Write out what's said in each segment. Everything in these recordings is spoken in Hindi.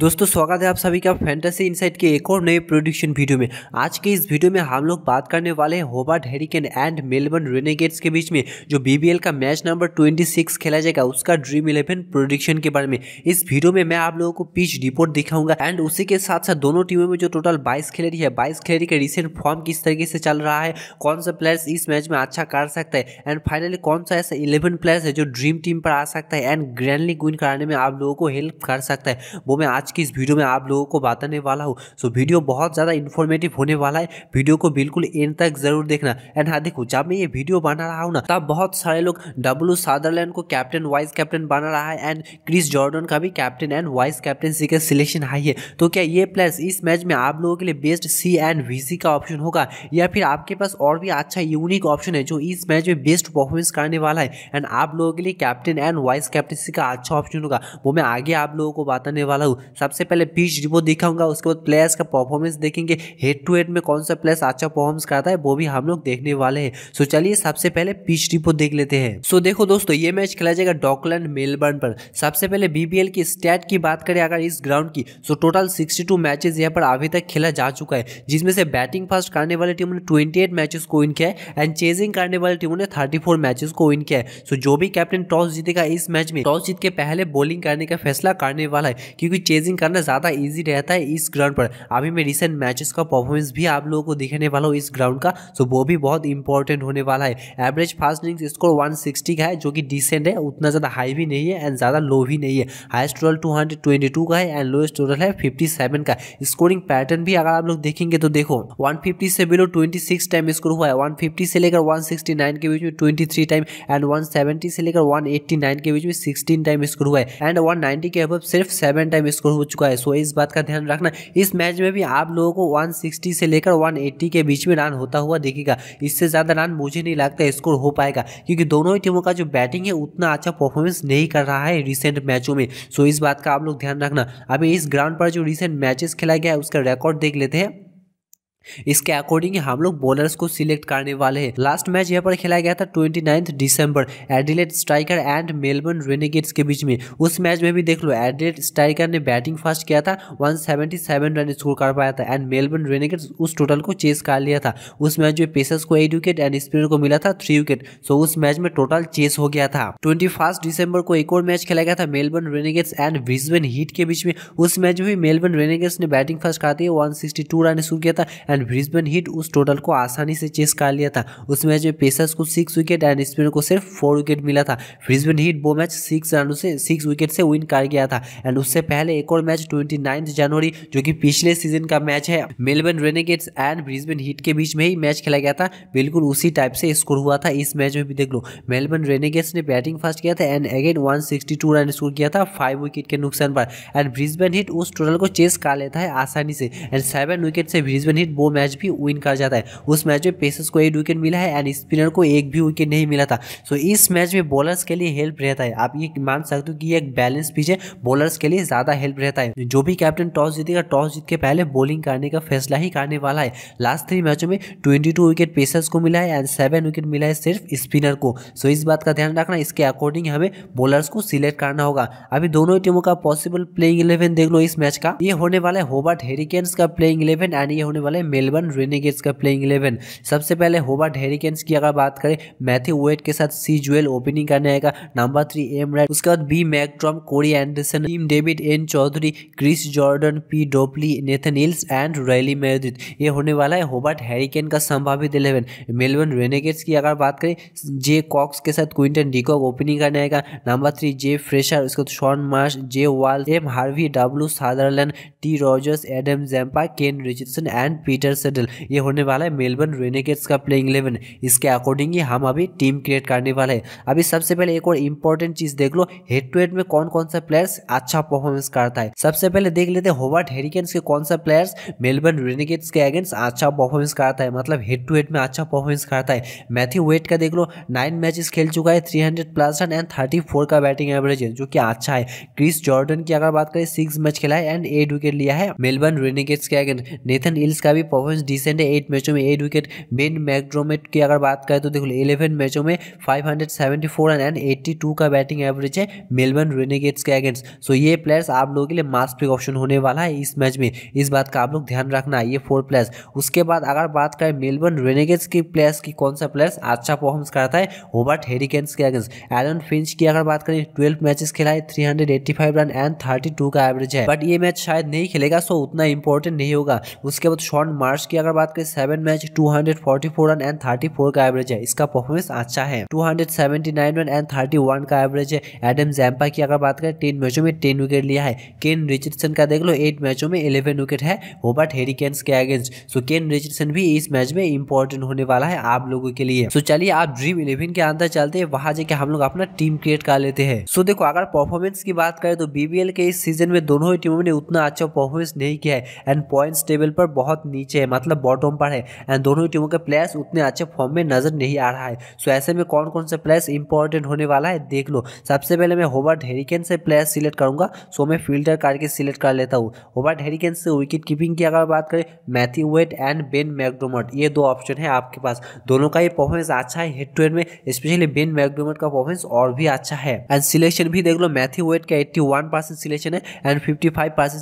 दोस्तों स्वागत है आप सभी का फैंटेसी इनसाइट के एक और नए प्रोडिक्शन वीडियो में आज के इस वीडियो में हम लोग बात करने वाले हैं Hobart Hurricane and Melbourne Renegades के बीच में जो बीबीएल का मैच नंबर 26 खेला जाएगा उसका ड्रीम इलेवन प्रोडिक्शन के बारे में इस वीडियो में मैं आप लोगों को पिच रिपोर्ट दिखाऊंगा एंड उसी के साथ साथ दोनों टीमों में जो टोटल बाईस खिलाड़ी है बाईस खिलाड़ी का रिसेंट फॉर्म किस तरीके से चल रहा है कौन सा प्लेयर्स इस मैच में अच्छा कर सकता है एंड फाइनली कौन सा ऐसा इलेवन प्लेयर्स है जो ड्रीम टीम पर आ सकता है एंड ग्रैंडली गुइन कराने में आप लोगों को हेल्प कर सकता है वो मैं आज की इस वीडियो में आप लोगों को बताने वाला हूँ सो वीडियो बहुत ज़्यादा इन्फॉर्मेटिव होने वाला है वीडियो को बिल्कुल एंड तक जरूर देखना एंड हाँ देखो जब मैं ये वीडियो बना रहा हूँ ना तब बहुत सारे लोग डब्लू सादरलैंड को कैप्टन वाइस कैप्टन बना रहा है एंड क्रिस जॉर्डन का भी कैप्टन एंड वाइस कैप्टनसी का सिलेक्शन हाई है तो क्या ये प्लस इस मैच में आप लोगों के लिए बेस्ट सी एंड वी का ऑप्शन होगा या फिर आपके पास और भी अच्छा यूनिक ऑप्शन है जो इस मैच में बेस्ट परफॉर्मेंस करने वाला है एंड आप लोगों के लिए कैप्टन एंड वाइस कैप्टनसी का अच्छा ऑप्शन होगा वो मैं आगे आप लोगों को बताने वाला हूँ सबसे पहले पीच रिपो दिखाऊंगा उसके बाद प्लेयर्स का परफॉर्मेंस देखेंगे हेड टू हेड में कौन सा प्लेयर्स अच्छा परफॉर्मेंस करता है वो भी हम लोग देखने वाले हैं सो चलिए सबसे पहले पीच रिपो देख लेते हैं सो देखो दोस्तों ये मैच खेला जाएगा डॉकलैंड मेलबर्न पर सबसे पहले बीबीएल की स्टैट की बात करें अगर इस ग्राउंड की so total sixty two matches यहाँ पर अभी तक खेला जा चुका है जिसमें से बैटिंग फास्ट करने वाली टीमों ने ट्वेंटी एट मैचेस को विन किया है एंड चेजिंग करने वाली टीमों ने थर्टी फोर मैचेस को विन किया है सो जो भी कैप्टन टॉस जीतेगा इस मैच में टॉस जीत के पहले बॉलिंग करने का फैसला करने वाला है क्योंकि गेजिंग करना ज़्यादा ईजी रहता है इस ग्राउंड पर अभी मैं रिसेंट मैचेस का परफॉर्मेंस भी आप लोगों को दिखने वाला हूँ इस ग्राउंड का सो वो भी बहुत इंपॉर्टेंट होने वाला है एवरेज फास्ट इनिंग्स स्कोर 160 का है जो कि डिसेंट है उतना ज़्यादा हाई भी नहीं है एंड ज़्यादा लो भी नहीं है हाइस्ट टोटल टू का है एंड लोएस्ट टोटल है फिफ्टी का स्कोरिंग पैटर्न भी अगर आप लोग देखेंगे तो देखो वन से बिलो ट्वेंटी टाइम स्कोर हुआ है वन से लेकर वन के बीच में ट्वेंटी टाइम एंड वन से लेकर वन के बीच में सिक्सटीन टाइम स्कोर हुआ है एंड नाइनटी के अब सिर्फ सेवन टाइम स्कोर हो चुका है सो इस बात का ध्यान रखना इस मैच में भी आप लोगों को 160 से लेकर 180 के बीच में रन होता हुआ देखेगा इससे ज़्यादा रन मुझे नहीं लगता स्कोर हो पाएगा क्योंकि दोनों ही टीमों का जो बैटिंग है उतना अच्छा परफॉर्मेंस नहीं कर रहा है रिसेंट मैचों में सो इस बात का आप लोग ध्यान रखना अभी इस ग्राउंड पर जो रिसेंट मैचेस खेला गया है उसका रिकॉर्ड देख लेते हैं इसके अकॉर्डिंग हम लोग बॉलर्स को सिलेक्ट करने वाले हैं लास्ट मैच यहाँ पर खेला गया था ट्वेंटी नाइन्थ दिसंबर Adelaide Striker and Melbourne Renegades के बीच में उस मैच में भी देख लो एडिलेट स्ट्राइकर ने बैटिंग फर्स्ट किया था 177 रन स्कोर कर पाया था एंड मेलबर्न रेनेगेट्स उस टोटल को चेस कर लिया था उस मैच में पेसर्स को एट विकेट एंड स्पिनर को मिला था थ्री विकेट सो उस मैच में टोटल चेस हो गया था ट्वेंटी दिसंबर को एक और मैच खेला गया था Melbourne Renegades and Brisbane Heat के बीच में उस मैच में भी मेलबर्न रेनेगेट्स ने बैटिंग फर्स्ट करते हुए वन रन स्कोर किया था एंड ब्रिस्बेन हीट उस टोटल को आसानी से चेस कर लिया था उस मैच में पेसर्स को सिक्स विकेट एंड स्पिनर को सिर्फ फोर विकेट मिला था ब्रिस्बेन हीट वो मैच सिक्स रनों से सिक्स विकेट से विन कर गया था एंड उससे पहले एक और मैच ट्वेंटी जनवरी जो कि पिछले सीजन का मैच है Melbourne Renegades and Brisbane Heat के बीच में ही मैच खेला गया था बिल्कुल उसी टाइप से स्कोर हुआ था इस मैच में भी देख लो मेलबर्न रेनेगेट्स ने बैटिंग फास्ट किया था and again one run score किया था फाइव विकेट के नुकसान पर एंड ब्रिस्बेन हिट उस टोटल को चेस कर लेता है आसानी से एंड सेवन विकेट से ब्रिस्बेन हिट वो मैच भी विन कर जाता है उस मैच में पेसर्स को एक विकेट मिला है एंड स्पिनर को एक भी विकेट नहीं मिला था सो इस मैच में बॉलर्स के लिए हेल्प रहता है आप ये मान सकते हो कि एक बैलेंस पिच है बॉलर्स के लिए ज़्यादा हेल्प रहता है जो भी कैप्टन टॉस जीतेगा टॉस जीत के पहले बॉलिंग करने का फैसला ही करने वाला है लास्ट थ्री मैचों में ट्वेंटी टू विकेट पेसर्स को मिला है एंड सेवन विकेट मिला है सिर्फ स्पिनर को सो इस बात का ध्यान रखना इसके अकॉर्डिंग हमें बॉलर्स को सिलेक्ट करना होगा अभी दोनों टीमों का पॉसिबल प्लेइंग इलेवन देख लो इस मैच का ये होने वाला है होबर्ट हेरिकेन्स का प्लेइंग इलेवन एंड ये होने वाला है मेलबर्न रेनेगेट्स का प्लेइंग इलेवन सबसे पहले होबार्ट हेरिकेन्स की अगर बात करें मैथ्यू वेट के साथ सी जुएल ओपनिंग करने आएगा नंबर थ्री एम राइट उसके बाद B McDermott Corey Anderson Tim David N Chaudhary Chris Jordan P Dooley Nathan Ellis and Riley Meredith ये होने वाला है होबार्ट हैरिकेन का संभावित इलेवन मेलबर्न रेनेगेट्स की अगर बात करें जे कॉक्स के साथ क्विंटन डिकॉक ओपनिंग करने आएगा नंबर थ्री जे फ्रेशर उसके बाद Shawn Marsh J Wall M Harvey W Sutherland T Rogers Adam Zampa Kane Richardson and Peter Peter Siddle ये होने वाला है मेलबर्न रेनेगेट्स का प्लेइंग इलेवन इसके अकॉर्डिंग ही हम अभी टीम क्रिएट करने वाले हैं अभी सबसे पहले एक और इंपॉर्टेंट चीज देख लो हेड टू हेड में कौन कौन सा प्लेयर्स अच्छा परफॉर्मेंस करता है सबसे पहले देख लेते हैं होवर्ट हेरिकेन्स के कौन सा प्लेयर्स मेलबर्न रेनेगेट्स के अगेंस्ट अच्छा परफॉर्मेंस करता है मतलब हेड टू हेड में अच्छा परफॉर्मेंस करता है मैथ्यू वेट का देख लो नाइन मैचेस खेल चुका है three hundred plus run and thirty four का बैटिंग एवरेज है जो कि अच्छा है क्रिस जॉर्डन की अगर बात करें सिक्स मैच खेला है एंड एट विकेट लिया है मेलबर्न रेनेगेट्स के अगेंस्ट नेथन इल्स का भी परफॉर्मेंस डिसेंट है एट मैचों में एट विकेट बेन मैकड्रोमेट की अगर बात करें तो देखो इलेवन मैचों में five hundred seventy four and eighty two का बैटिंग एवरेज है मेलबर्न रेनेगेट्स के अगेंस्ट सो ये प्लेयर्स आप लोगों के लिए मास्ट पिक ऑप्शन होने वाला है इस मैच में इस बात का आप लोग ध्यान रखना ये फोर प्लेयर्स उसके बाद अगर बात करें मेलबर्न रेनेगेट्स की प्लेयर्स की कौन सा प्लेयर्स अच्छा परफॉर्मेंस करता है होबर्ट हेरिकेन्स के अगेंस्ट एलन फिंच की अगर बात करें ट्वेल्व मैचेस खेला है three hundred eighty five run and thirty two का एवरेज है बट ये मैच शायद नहीं खेलेगा सो उतना इंपॉर्टेंट नहीं होगा उसके बाद शॉन मार्च की अगर बात करें सेवन मैच 244 रन एंड 34 का एवरेज है इसका परफॉर्मेंस अच्छा है 279 रन एंड 31 का एवरेज है एडम जैम्पा की अगर बात करें टेन मैचों में टेन विकेट लिया है केन रिचर्डसन का देख लो एट मैचों में इलेवन विकेट है होबर्ट हेरिकेन्स के अगेंस्ट सो केन रिचर्डसन भी इस मैच में इंपॉर्टेंट होने वाला है आप लोगों के लिए सो चलिए आप ड्रीम इलेवन के अंदर चलते हैं वहां जाके हम लोग अपना टीम क्रिएट कर लेते हैं सो देखो अगर परफॉर्मेंस की बात करें तो बीबीएल के इस सीजन में दोनों ही टीमों ने उतना अच्छा परफॉर्मेंस नहीं किया है एंड पॉइंट्स टेबल पर बहुत नीचे नीचे है मतलब बॉटम पर है एंड दोनों टीमों के प्लेयर्स उतने अच्छे फॉर्म में नजर नहीं आ रहा है सो ऐसे में कौन कौन से प्लेयर्स इंपॉर्टेंट होने वाला है देख लो सबसे पहले मैं होबर्ट हेरिकेन से प्लेयर सिलेक्ट करूंगा सो मैं फिल्टर करके सिलेक्ट कर लेता हूँ होबर्ट हेरिकेन से विकेट कीपिंग की अगर बात करें Matthew Wade and Ben McDermott ये दो ऑप्शन है आपके पास दोनों का ही परफॉर्मेंस अच्छा है हेड टू हेड में स्पेशली बेन मैकडोमट का परफॉर्मेंस और भी अच्छा है एंड सिलेक्शन भी देख लो मैथ्यू वेट का एट्टी सिलेक्शन है एंड फिफ्टी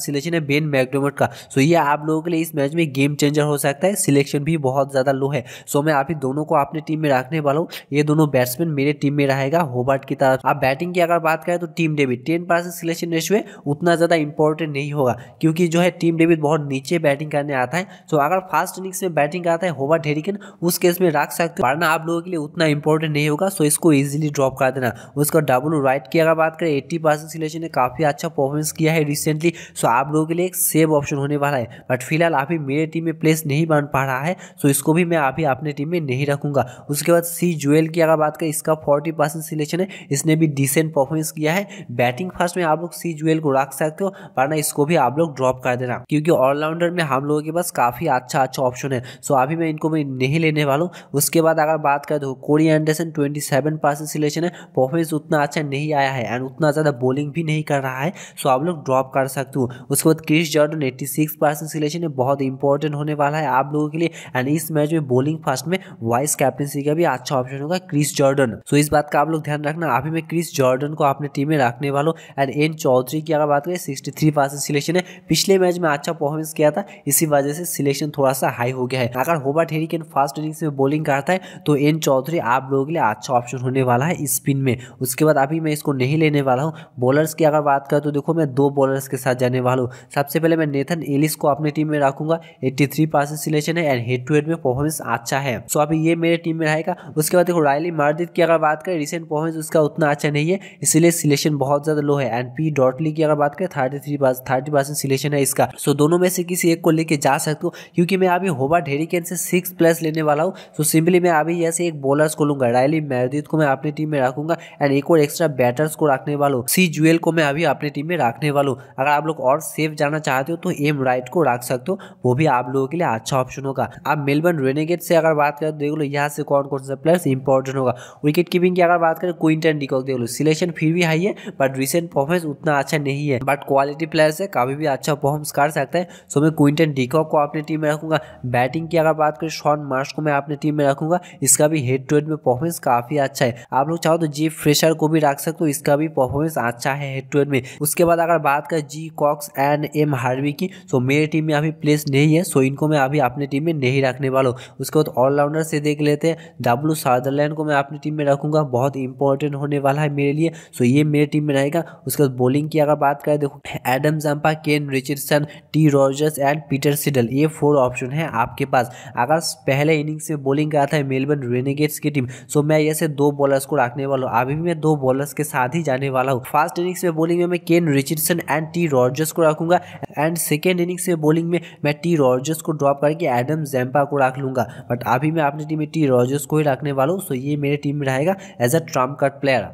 सिलेक्शन है बेन मैकडोमट का सो ये आप लोगों के लिए इस मैच में गेम गेम चेंजर हो सकता है सिलेक्शन भी बहुत ज़्यादा लो है सो मैं आप दोनों को अपने टीम में रखने वाला हूँ ये दोनों बैट्समैन मेरे टीम में रहेगा होबार्ट की तरफ आप बैटिंग की अगर बात करें तो Tim David ten percent selection ratio है उतना ज़्यादा इंपॉर्टेंट नहीं होगा क्योंकि जो है टीम डेविड बहुत नीचे बैटिंग करने आता है सो अगर फास्ट इनिंग्स में बैटिंग आता है होबार्ट हेरिकन उस केस में रख सकते हो वरना आप लोगों के लिए उतना इंपॉर्टेंट नहीं होगा सो इसको ईजिली ड्रॉप कर देना उसका डब्लू राइट की अगर बात करें एट्टी परसेंट सिलेक्शन ने काफ़ी अच्छा परफॉर्मेंस किया है रिसेंटली सो आप लोगों के लिए एक सेव ऑप्शन होने वाला है बट फिलहाल आप ही मेरे टीम टीम में प्लेस नहीं बन पा रहा है सो इसको भी मैं अभी अपने टीम में नहीं रखूंगा उसके बाद सी जुएल की अगर बात करें इसका फोर्टी परसेंट सिलेक्शन है इसने भी डिसेंट परफॉर्मेंस किया है बैटिंग फर्स्ट में आप लोग सी जुएल को रख सकते हो वरना इसको भी आप लोग ड्रॉप कर देना क्योंकि ऑलराउंडर में हम लोगों के पास काफ़ी अच्छा अच्छा ऑप्शन है सो अभी मैं इनको मैं नहीं लेने वाला हूँ उसके बाद अगर बात करें तो Corey Anderson twenty seven percent selection है परफॉर्मेंस उतना अच्छा नहीं आया है एंड उतना ज़्यादा बॉलिंग भी नहीं कर रहा है सो आप लोग ड्रॉप कर सकते हो उसके बाद Chris Jordan eighty six percent selection है बहुत इंपॉर्टेंट ऑप्शन होने वाला है आप लोगों के लिए एंड इस मैच में बॉलिंग फास्ट में वाइस कैप्टनसी का भी अच्छा ऑप्शन होगा क्रिस जॉर्डन सो इस बात का आप लोग ध्यान रखना अभी मैं क्रिस जॉर्डन को अपने टीम में रखने वाला हूँ एंड एन चौधरी की अगर बात करें सिक्सटी थ्री परसेंट सिलेक्शन है पिछले मैच में अच्छा परफॉर्मेंस किया था इसी वजह से सिलेक्शन थोड़ा सा हाई हो गया है अगर होबर्ट हेरिकेन फास्ट इनिंग्स में बॉलिंग करता है तो एन चौधरी आप लोगों के लिए अच्छा ऑप्शन होने वाला है स्पिन में उसके बाद अभी मैं इसको नहीं लेने वाला हूँ बॉलर्स की अगर बात करें तो देखो मैं दो बॉलर्स के साथ जाने वाला हूँ सबसे पहले मैं नेथन एलिस को अपने टीम में रखूंगा 83 परसेंट सिलेक्शन है एंड हेड टू हेड में परफॉर्मेंस अच्छा है सो अभी ये मेरे टीम में रहेगा उसके बाद देखो रायली मार्दित की अगर बात करें रिसेंट परफॉर्मेंस उसका उतना अच्छा नहीं है इसलिए सिलेक्शन बहुत ज़्यादा लो है एंड पी डॉटली की अगर बात करें thirty three thirty percent selection है इसका सो दोनों में से किसी एक को लेके जा सकते हो क्योंकि मैं अभी होबा ढेरिकन से सिक्स प्लस लेने वाला हूँ सो सिंपली मैं अभी ऐसे एक बॉलर्स को लूंगा रायली मैरदीत को मैं अपनी टीम में रखूंगा एंड एक और एक्स्ट्रा बैटर्स को रखने वाला हूँ सी जुएल को मैं अभी अपनी टीम में रखने वाला हूँ अगर आप लोग और सेफ जाना चाहते हो तो एम राइट को रख सकते हो वो भी आप लोगों के लिए अच्छा ऑप्शन होगा अब मेलबर्न रेनेगेट से अगर बात करें तो देख लो यहाँ से कौन कौन सा प्लेयर्स इंपॉर्टेंट होगा विकेट कीपिंग की अगर बात करें क्विंटन डिकॉक देख लो सिलेक्शन फिर भी हाई है बट रिसेंट परफॉर्मेंस उतना अच्छा नहीं है बट क्वालिटी प्लेयर है काफी भी अच्छा परफॉर्मेंस कर सकता है सो मैं क्विंटन डिकॉक को अपनी टीम में रखूंगा बैटिंग की अगर बात करें शॉन मार्श को मैं अपनी टीम में रखूंगा इसका भी हेड टू हेड में परफॉर्मेंस काफी अच्छा है आप लोग चाहो तो जी फ्रेशर को भी रख सकते हो इसका भी परफॉर्मेंस अच्छा है हेड टू हेड में उसके बाद अगर बात करें जी कॉक्स एंड एम हार्वी की तो मेरी टीम में अभी प्लेस नहीं है सो तो इनको मैं अभी अपनी टीम में नहीं रखने वाला हूँ उसके बाद ऑलराउंडर से देख लेते हैं डब्लू सादरलैंड को मैं अपनी टीम में रखूँगा बहुत इंपॉर्टेंट होने वाला है मेरे लिए सो ये मेरे टीम में रहेगा उसके बाद बॉलिंग की अगर बात करें देखो Adam Zampa Kane Richardson T Rogers and Peter Siddle ये फोर ऑप्शन है आपके पास अगर पहले इनिंग्स में बॉलिंग का था मेलबर्न रेनेगेट्स की टीम सो मैं ऐसे दो बॉलर्स को रखने वाला हूँ अभी भी मैं दो बॉलर्स के साथ ही जाने वाला हूँ फर्स्ट इनिंग्स में बॉलिंग में मैं Kane Richardson and T Rogers को रखूंगा एंड सेकेंड इनिंग्स में बॉलिंग में मैं टी रॉजर्स रॉजर्स को ड्रॉप करके एडम जैम्पा को रख लूंगा बट अभी मैं अपनी टीम में टी रॉजर्स को ही रखने वाला हूँ सो ये मेरे टीम में रहेगा as a trump card player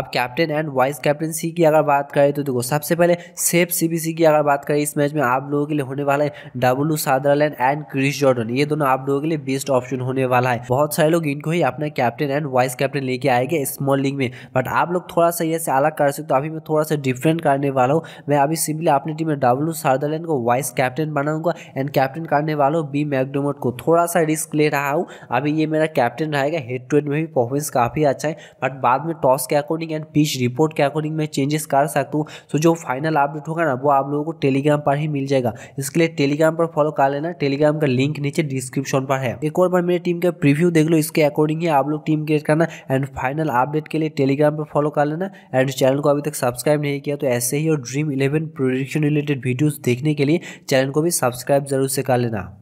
अब कैप्टन एंड वाइस कैप्टनसी की अगर बात करें तो देखो सबसे पहले सेफ सीबीसी की अगर बात करें इस मैच में आप लोगों के लिए होने वाला है W Sutherland and Chris Jordan ये दोनों आप लोगों के लिए बेस्ट ऑप्शन होने वाला है बहुत सारे लोग इनको ही अपना कैप्टन एंड वाइस कैप्टन लेके आएंगे स्मॉल लीग में बट आप लोग थोड़ा सा ये अलग कर सकते हो अभी मैं थोड़ा सा डिफरेंट करने वाला हूँ मैं अभी सिंपली अपनी टीम में डब्ल्यू सादरलैंड को वाइस कैप्टन बनाऊंगा एंड कैप्टन करने वाला हूँ बी मैकडोमट को थोड़ा सा रिस्क ले रहा हूँ अभी ये मेरा कैप्टन रहेगा हेड टू हेड में भी परफॉर्मेंस काफ़ी अच्छा है बट बाद में टॉस क्या अकॉर्डिंग एंड पीच रिपोर्ट के अकॉर्डिंग मैं चेंजेस कर सकता हूँ सो जो फाइनल अपडेट होगा ना वो आप लोगों को टेलीग्राम पर ही मिल जाएगा इसके लिए टेलीग्राम पर फॉलो कर लेना टेलीग्राम का लिंक नीचे डिस्क्रिप्शन पर है एक और बार मेरे टीम का प्रीव्यू देख लो इसके अकॉर्डिंग ही आप लोग टीम क्रिएट करना एंड फाइनल अपडेट के लिए टेलीग्राम पर फॉलो कर लेना एंड चैनल को अभी तक सब्सक्राइब नहीं किया तो ऐसे ही और dream eleven prediction related videos देखने के लिए चैनल को भी सब्सक्राइब जरूर से कर लेना